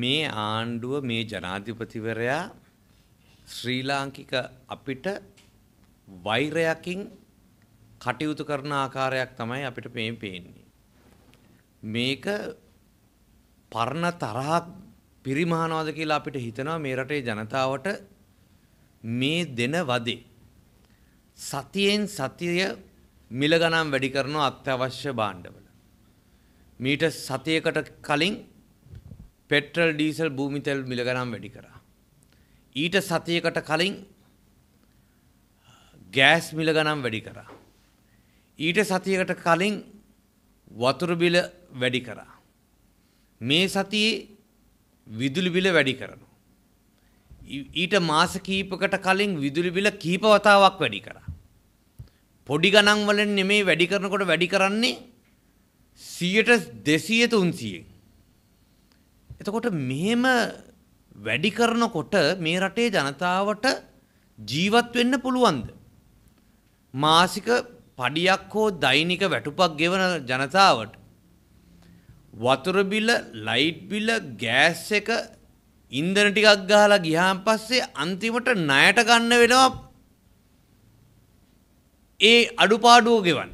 මේ ආණ්ඩුව මේ ජනාධිපතිවරයා ශ්‍රී ලාංකික අපිට වෛරයකින් කටයුතු කරන ආකාරයක් තමයි අපිට මේ පේන්නේ. මේක පරණ තරහක් පිරිමහනවාද කියලා අපිට හිතනවා මේ රටේ ජනතාවට මේ දෙන වදේ. සතියෙන් සතිය මිල ගණන් වැඩි කරන අත්‍යවශ්‍ය භාණ්ඩවල. මීට සතියකට කලින් පෙට්‍රල් ඩීසල් භූමිතෙල් මිල ගණන් වැඩි කරා. ඊට සතියකට කලින් ගෑස් මිල ගණන් වැඩි කරා. ඊට සතියකට කලින් වතුර බිල වැඩි කරා. මේ සතියේ විදුලි බිල වැඩි කරනවා. ඊට මාස කීපකට කලින් විදුලි බිල කීප වතාවක් වැඩි කරා. පොඩි ගණන් වලින් නෙමෙයි වැඩි කරනකොට වැඩි කරන්නේ 100ට 200 300න්. එතකොට මෙහෙම වැඩි කරනකොට මේ රටේ ජනතාවට ජීවත් වෙන්න පුළුවන්ද? මාසික පඩියක් හෝ දෛනික වැටුපක් ගෙවන ජනතාවට වතුර බිල, ලයිට් බිල, ගෑස් එක, ඉන්ධන ටිකක් ගහලා ගියාන් පස්සේ අන්තිමට ණයට ගන්න වෙනවා. ඒ අඩුපාඩුව ගෙවන්න.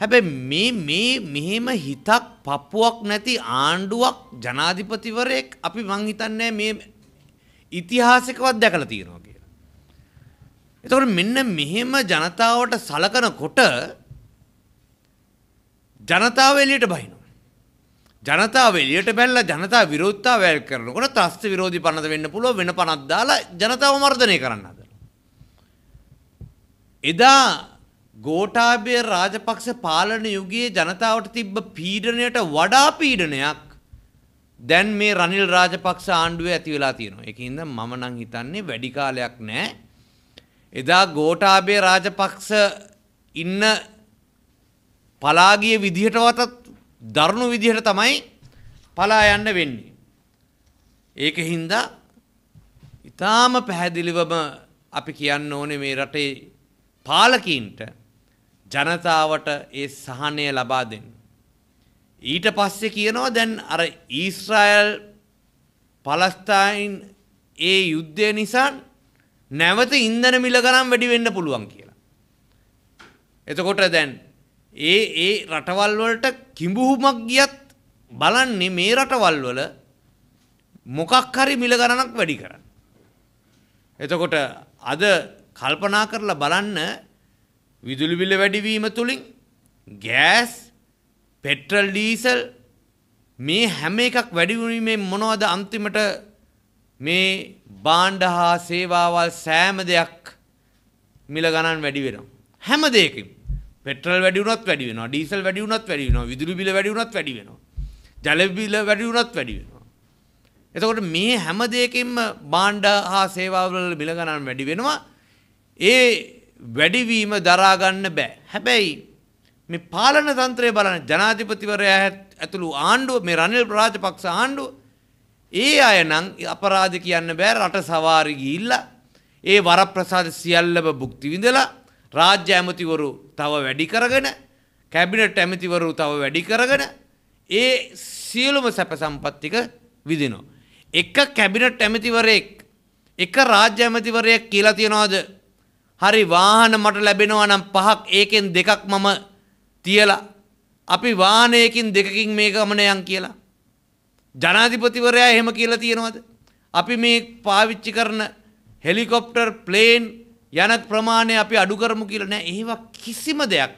හැබැයි මේ මේ මෙහෙම හිතක් පපුවක් නැති ආණ්ඩුවක් ජනාධිපතිවරයෙක් අපි මං හිතන්නේ මේ ඉතිහාසිකවත් දැකලා තියෙනවා කියලා. එතකොට මෙන්න මෙහෙම ජනතාවට සලකනකොට ජනතාව එළියට බහිනවා. ජනතාව එළියට බැලලා ජනතාව විරෝධතාව වැල් කරනකොට ත්‍රස්ත විරෝධී පනත වෙන්න පුළුවන් වෙන පනක් දාලා ජනතාව මර්ධනය කරන්න හදනවා. එදා ගෝටාබේ රාජපක්ෂ පාලන යුගයේ ජනතාවට තිබ්බ පීඩනයට වඩා පීඩනයක් දැන් මේ රනිල් රාජපක්ෂ ආණ්ඩුවේ ඇති වෙලා තියෙනවා. ඒක හින්දා මම නම් හිතන්නේ වැඩි කාලයක් නැහැ. එදා ගෝඨාභය රාජපක්ෂ ඉන්න පලාගිය විදිහටවත් දරුණු විදිහට තමයි පලා යන්න වෙන්නේ. ඒක හින්දා ඊටාම පැහැදිලිවම අපි කියන්න ඕනේ මේ රටේ පාලකීන්ට ජනතාවට ඒ සහනය ලබා දෙන්න. ඊට පස්සේ කියනවා දැන් අර ඊස්රායල් පලස්තයින් ඒ යුද්ධය නිසා නැවත ඉන්ධන මිල ගණන් වැඩි වෙන්න පුළුවන් කියලා. එතකොට දැන් ඒ ඒ රටවල් වලට කිඹුහුමක් ගියත් බලන්නේ මේ රටවල් වල මොකක් හරි මිල ගණනක් වැඩි කරන්න. එතකොට අද කල්පනා කරලා බලන්න විදුලි බිල වැඩිවීම තුලින් ගෑස් පෙට්‍රල් ඩීසල් මේ හැම එකක් වැඩි වීමෙන් මොනවද අන්තිමට මේ බාණ්ඩ හා සේවාවල් සෑම දෙයක් මිල ගණන් වැඩි වෙනවා හැම දෙයකින් පෙට්‍රල් වැඩි වුණොත් වැඩි වෙනවා ඩීසල් වැඩි වුණොත් වැඩි වෙනවා විදුලි බිල වැඩි වුණොත් වැඩි වෙනවා ජල බිල වැඩි වුණොත් වැඩි වෙනවා එතකොට මේ හැම දෙයකින්ම බාණ්ඩ හා සේවාවල මිල ගණන් වැඩි වෙනවා ඒ වැඩිවීම දරාගන්න බෑ. හැබැයි මේ පාලන තන්ත්‍රය බලන ජනාධිපතිවරයා ඇතුළු ආණ්ඩුව මේ රනිල් රාජපක්ෂ ආණ්ඩුව ඒ අය නම් අපරාධ කියන්න බෑ රට සවාරි ගිහිල්ලා ඒ වරප්‍රසාද සියල්ලම භුක්ති විඳලා රාජ්‍ය ඇමතිවරු තව වැඩි කරගෙන කැබිනට් ඇමතිවරු තව වැඩි කරගෙන ඒ සියලුම සැප සම්පත්තික විදිනවා. එක කැබිනට් ඇමතිවරයෙක් එක රාජ්‍ය ඇමතිවරයෙක් කියලා තියනවාද හරි වාහන මට ලැබෙනවා නම් පහක් ඒකෙන් දෙකක් මම තියලා අපි වාහනයකින් දෙකකින් මේ ගමනයන් කියලා. ජනාධිපතිවරයා එහෙම කියලා තියෙනවද. අපි මේ පාවිච්චි කරන හෙලිකොප්ටර් ප්ලේන් යන ප්‍රමාණය අපි අඩු කරමු කියලා නෑ ඒවා කිසිම දෙයක්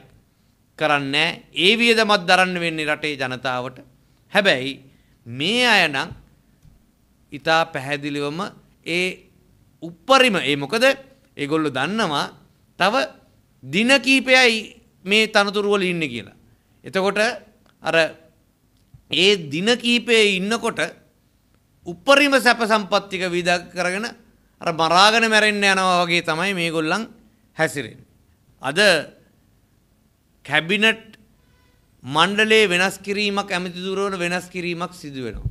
කරන්න ඒ වියදමත් දරන්න වෙන්නේ රටේ ජනතාවට. හැබැයි මේ අය නම් ඉතා පැහැදිලිවම ඒ උප්පරිම ඒ මොකද ඒගොල්ලො දන්නවා තව දින කීපයයි මේ තනතුරුවල ඉන්න කියලා. එතකොට අර ඒ දින කීපයේ ඉන්නකොට උපරිම සැප සම්පත්තික විදක් කරගෙන අර මරාගෙන මැරෙන්න යනවා වගේ තමයි මේගොල්ලන් හැසිරෙන්නේ. අද කැබිනට් මණ්ඩලයේ වෙනස් කිරීමක් ඇමතිදුරවන වෙනස් කිරීමක් සිදු වෙනවා.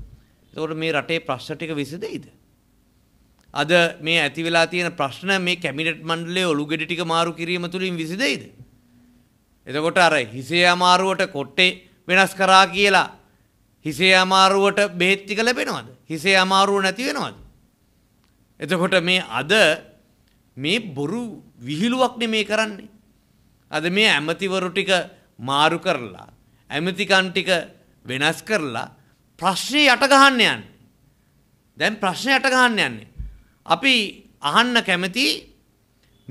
එතකොට මේ රටේ ප්‍රශ්න ටික විසඳෙයිද? අද මේ ඇති වෙලා තියෙන ප්‍රශ්න මේ කැබිනට් මණ්ඩලයේ ඔලුගෙඩි ටික මාරු කිරීම තුලින් විසඳෙයිද? එතකොට අර හිසේ අමාරුවට කොට්ටේ වෙනස් කරා කියලා හිසේ අමාරුවට බෙහෙත් ටික ලැබෙනවද? හිසේ අමාරුව නැති වෙනවද? එතකොට මේ අද මේ බොරු විහිළුවක් නේ මේ කරන්නේ. අද මේ ඇමතිවරු ටික මාරු කරලා ඇමතිකන් ටික වෙනස් කරලා ප්‍රශ්නේ යට ගහන්න යන්නේ. දැන් ප්‍රශ්නේ යට ගහන්න යන්නේ. අපි අහන්න කැමති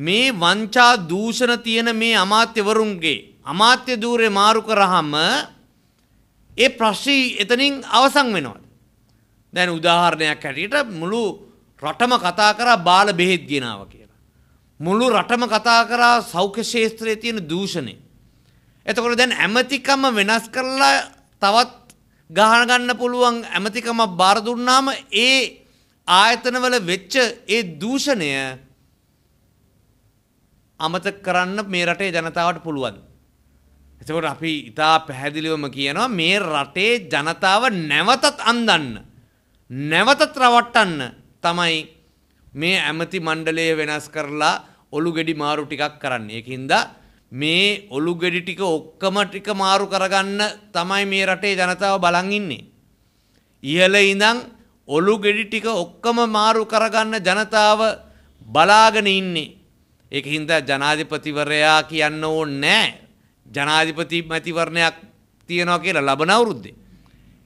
මේ වංචා දූෂණ තියෙන මේ අමාත්‍යවරුන්ගේ අමාත්‍ය ධූරේ මාරු කරාම ඒ ප්‍රශ්නේ එතනින් අවසන් වෙනවා. දැන් උදාහරණයක් හැටියට මුළු රටම කතා කරා බාල බෙහෙත් ගෙනාව කියලා. මුළු රටම කතා කරා සෞඛ්‍ය ශාස්ත්‍රයේ තියෙන දූෂණය. එතකොට දැන් ඇමතිකම වෙනස් කරලා තවත් ගහන ගන්න පුළුවන් ඇමතිකම බාර දුන්නාම ඒ ආයතනවල වෙච්ච ඒ දූෂණය අමතක කරන්න මේ රටේ ජනතාවට පුළුවන්. එතකොට අපි ඉතා පැහැදිලිවම කියනවා මේ රටේ ජනතාව නැවතත් අන්දන්න. නැවතත් රවට්ටන්න තමයි මේ ඇමති මණ්ඩලය වෙනස් කරලා ඔලු ගෙඩි මාරු ටිකක් කරන්න. ඒකින්ද මේ ඔලු ගෙඩි ටික ඔක්කම ටික මාරු කරගන්න තමයි මේ රටේ ජනතාව බලන් ඉන්නේ. ඉහළ ඉඳන් ඔලු ගෙඩි ටික ඔක්කොම මාරු කරගන්න ජනතාව බලාගෙන ඉන්නේ. ඒක හින්දා ජනාධිපතිවරයා කියන්න ඕනේ නැහැ. ජනාධිපති මැතිවරණයක් තියනවා කියලා ලබන අවුරුද්දේ.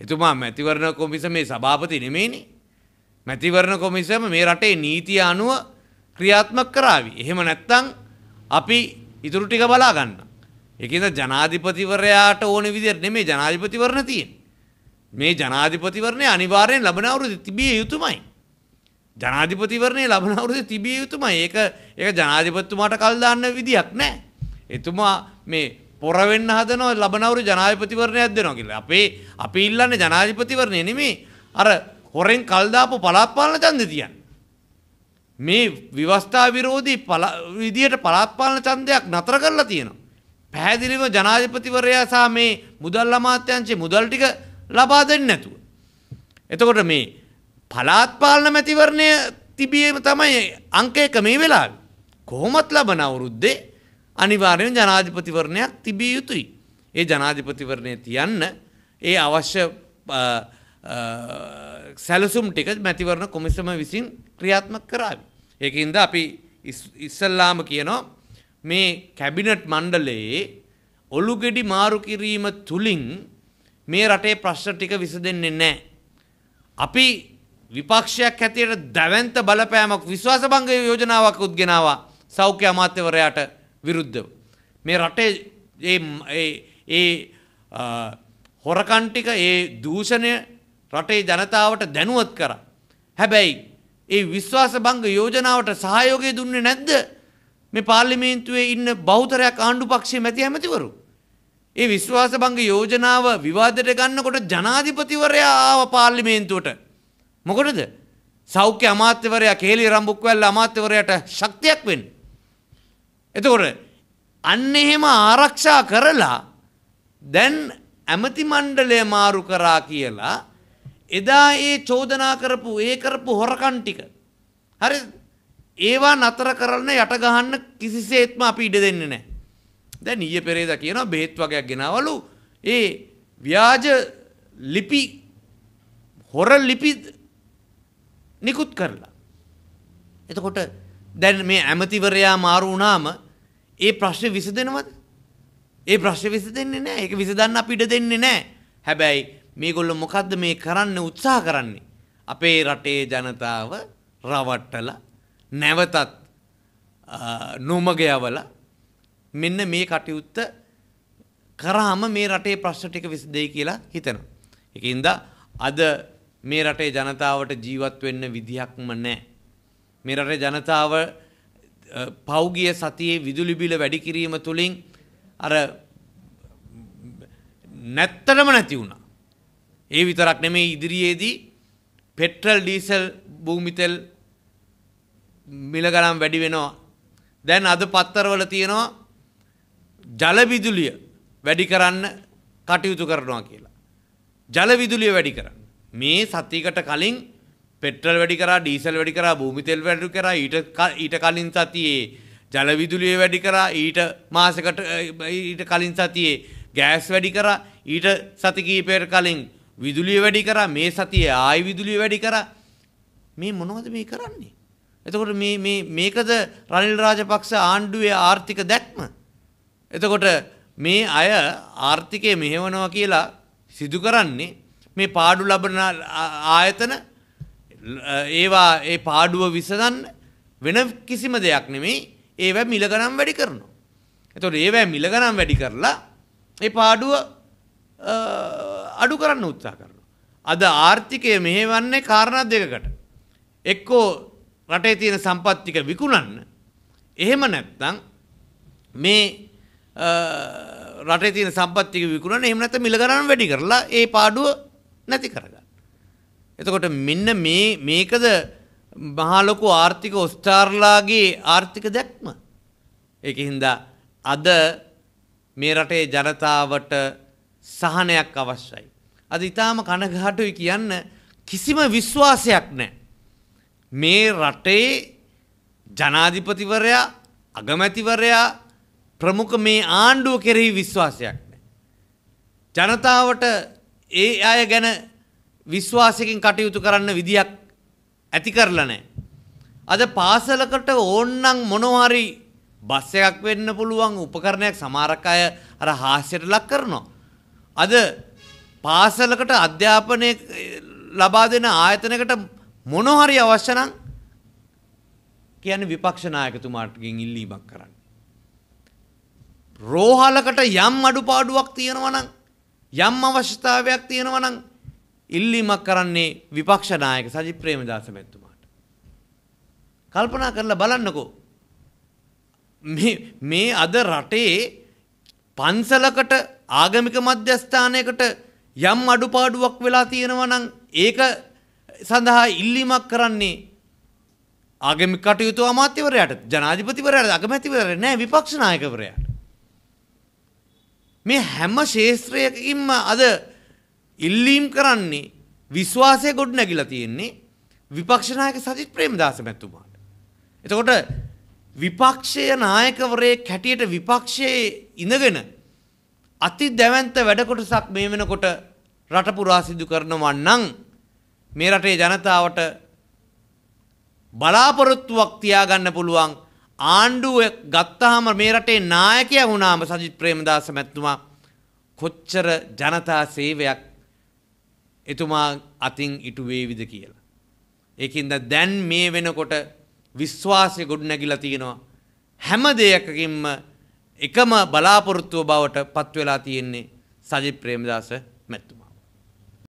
එතුමා මැතිවරණ කොමිසමේ සභාපති නෙමෙයිනේ. මැතිවරණ කොමිසම මේ රටේ නීතිය අනුව ක්‍රියාත්මක කරાવી. එහෙම නැත්නම් අපි ඉතුරු ටික බලා ගන්න. ඒකින්ද ජනාධිපතිවරයාට ඕන විදිහට නෙමෙයි ජනාධිපතිවරණ තියෙන්නේ. මේ ජනාධිපතිවරණය අනිවාර්යෙන් ලබන අවුරුද්ද තිබිය යුතුමයි. ජනාධිපතිවරණය ලබන අවුරුද්ද තිබිය යුතුමයි. ඒක ඒක ජනාධිපතිතුමාට කල් දාන්න විදියක් නැහැ. එතුමා මේ පොර වෙන්න හදනවා ලබන අවුරුද්ද ජනාධිපතිවරණයක් දෙනවා කියලා. අපේ අපි ඉල්ලන්නේ ජනාධිපතිවරණය නෙමෙයි. අර හොරෙන් කල් දාපු පළාත් පාලන ඡන්දය තියන්න. මේ විවස්ථා විරෝධී විදියට පළාත් පාලන ඡන්දයක් නතර කරලා තියෙනවා. පැහැදිලිව ජනාධිපතිවරයා සහ මේ මුදල් අමාත්‍යංශයේ මුදල් ටික ලබා දෙන්නේ නැතුව. එතකොට මේ පළාත් පාලන මැතිවරණය තිබීම තමයි අංක එක මේ වෙලාවේ. කොහොමත් ලබන අවුරුද්දේ අනිවාර්යෙන් ජනාධිපතිවරණයක් තිබිය යුතුයි. ඒ ජනාධිපතිවරණය තියන්න ඒ අවශ්‍ය සැලසුම් ටික මැතිවරණ කොමිසම විසින් ක්‍රියාත්මක කරාවි. ඒකින්ද අපි ඉස්සල්ලාම කියනවා මේ කැබිනට් මණ්ඩලයේ ඔලුගෙඩි මාරු කිරීම තුලින් මේ රටේ ප්‍රශ්න ටික විසඳෙන්නේ නැහැ. අපි විපක්ෂයක් හැටියට දැවැන්ත බලපෑමක් විශ්වාසභංග යෝජනාවක් උද්ගෙනවා සෞඛ්‍ය අමාත්‍යවරයාට විරුද්ධව. මේ රටේ ඒ හොරකන් ටික ඒ දූෂණය රටේ ජනතාවට දැනුවත් කරා. හැබැයි ඒ විශ්වාසභංග යෝජනාවට සහයෝගය දුන්නේ නැද්ද? මේ පාර්ලිමේන්තුවේ ඉන්න බහුතරයක් ආණ්ඩු පක්ෂයේ මැති ඇමතිවරු. ඒ විශ්වාස බංග යෝජනාව විවාදයට ගන්නකොට ජනාධිපතිවරයා ආව පාර්ලිමේන්තුවට. මොකටද? සෞඛ්‍ය අමාත්‍යවරයා කේලි රම්බුක්වැල්ල අමාත්‍යවරයාට ශක්තියක් වෙන්න. එතකොට අන්න එහෙම ආරක්ෂා කරලා දැන් ඇමති මණ්ඩලය මාරු කරා කියලා එදා ඒ චෝදනා කරපු ඒ කරපු හොරකම් ටික හරි ඒවා නතර කරන්න යට ගහන්න කිසිසේත්ම අපි ඉඩ දෙන්නේ නැහැ. දැන් ඊයේ පෙරේදා කියනවා බෙහෙත් වගේක් ගෙනවලු ඒ ව්‍යාජ ලිපි හොර ලිපි නිකුත් කරලා. එතකොට දැන් මේ ඇමතිවරයා මාරු වුණාම ඒ ප්‍රශ්නේ විසඳෙනවද? ඒ ප්‍රශ්නේ විසඳෙන්නේ නැහැ. ඒක විසඳන්න අපි ඉඩ දෙන්නේ නැහැ. හැබැයි මේගොල්ලෝ මොකද්ද මේ කරන්න උත්සාහ කරන්නේ? අපේ රටේ ජනතාව රවට්ටලා නැවතත් නොමග යවලා මෙන්න මේ කටයුත්ත කරාම මේ රටේ ප්‍රශ්න ටික විසඳෙයි කියලා හිතනවා. ඒකින්ද අද මේ රටේ ජනතාවට ජීවත් වෙන්න විදිහක්ම නැහැ. මේ රටේ ජනතාව පෞගිය සතියේ විදුලි බිල වැඩි කිරීම තුලින් අර නැත්තටම නැති වුණා. ඒ විතරක් නෙමෙයි ඉදිරියේදී පෙට්‍රල් ඩීසල් භූමි තෙල් මිල ගණන් වැඩි වෙනවා. දැන් අද පත්තරවල තියෙනවා ජලවිදුලිය වැඩි කරන්න කටයුතු කරනවා කියලා. ජලවිදුලිය වැඩි කරන්න. මේ සතියකට කලින් පෙට්‍රල් වැඩි කරා ඩීසල් වැඩි කරා භූමි තෙල් වැඩි කරා ඊට ඊට කලින් සතියේ ජලවිදුලිය වැඩි කරා ඊට මාසකට ඊට කලින් සතියේ ගෑස් වැඩි කරා ඊට සති කීපයකට කලින් විදුලිය වැඩි කරා මේ සතියේ ආයි විදුලිය වැඩි කරා මේ මොනවද මේ කරන්නේ එතකොට මේ මේ මේකද රනිල් රාජපක්ෂ ආණ්ඩුවේ ආර්ථික දැක්ම එතකොට මේ අය ආර්ථිකය මෙහෙවනවා කියලා සිදු කරන්නේ මේ පාඩු ලබන ආයතන ඒවා ඒ පාඩුව විසඳන්න වෙන කිසිම දෙයක් නෙමෙයි ඒව මිලගනම් වැඩි කරනවා. එතකොට ඒව මිලගනම් වැඩි කරලා ඒ පාඩුව අඩු කරන්න උත්සාහ කරනවා. අද ආර්ථිකය මෙහෙවන්නේ කාරණා දෙකකට. එක්කෝ රටේ තියෙන සම්පත් ටික විකුණන්න. එහෙම නැත්නම් මේ රටේ තියෙන සම්පත්තික විකුණන එහෙම නැත්නම් මිල ගණන් වැඩි කරලා ඒ පාඩුව නැති කරගන්න. එතකොට මෙන්න මේ මේකද මහා ලොකු ආර්ථික ඔස්ටාර්ලාගේ ආර්ථික දැක්ම. ඒකින් හින්දා අද මේ රටේ ජනතාවට සහනයක් අවශ්‍යයි. අද ඊටාම කනගාටුයි කියන්න කිසිම විශ්වාසයක් නැහැ. මේ රටේ ජනාධිපතිවරයා අගමැතිවරයා ප්‍රමුඛ මේ ආණ්ඩුව කෙරෙහි විශ්වාසයක් ජනතාවට ඒ අය ගැන විශ්වාසකින් කටයුතු කරන්න විදියක් ඇති කරලා නැහැ. අද පාසලකට ඕන්නම් මොනවාරි බස් එකක් වෙන්න පුළුවන් උපකරණයක් සමහරක් අය අර හාස්‍යයට ලක් කරනවා. අද පාසලකට අධ්‍යාපනය ලබා දෙන ආයතනයකට මොනහරි අවශ්‍ය නම් කියන්නේ විපක්ෂ නායකතුමාටගෙන් ඉල්ලීමක් කරන්න. රෝහලකට යම් අඩුපාඩුවක් තියෙනවනම් යම් අවශ්‍යතාවයක් තියෙනවනම් ඉල්ලීමක් කරන්නේ විපක්ෂ නායක සජිත් ප්‍රේමදාස මැතිතුමාට. කල්පනා කරලා බලන්නකෝ. මේ මේ අද රටේ පන්සලකට ආගමික මධ්‍යස්ථානයකට යම් අඩුපාඩුවක් වෙලා තියෙනවනම් ඒක සඳහා ඉල්ලීමක් කරන්නේ ආගමික කටයුතු අමාත්‍යවරයාට ජනාධිපතිවරයාට අගමැතිවරයාට නෑ විපක්ෂ නායකවරයාට. මේ හැම ශේත්‍රයකින්ම අද ඉල්ලීම් කරන්නේ විශ්වාසය ගොඩ නැගිලා තියෙන්නේ විපක්ෂනායක සජිත් ප්‍රේමදාස මැතිතුමාට. එතකොට විපක්ෂයේ නායකවරයෙක් හැටියට විපක්ෂයේ ඉඳගෙන අති දැවැන්ත වැඩ කොටසක් මේ වෙනකොට රට පුරා සිදු කරනවා නම් මේ රටේ ජනතාවට බලාපොරොත්තුවක් තියාගන්න පුළුවන් ආණ්ඩුව ගත්තාම මේ රටේ නායකයා වුණාම සජිත් ප්‍රේමදාස මැතිතුමා කොච්චර ජනතා සේවයක් එතුමා අතින් ඉටු වේවිද කියලා. ඒකින්ද දැන් මේ වෙනකොට විශ්වාසය ගොඩනැගිලා තියෙනවා. හැම දෙයකකින්ම එකම බලාපොරොත්තුව බවට පත්වෙලා තියෙන්නේ සජිත් ප්‍රේමදාස මැතිතුමා.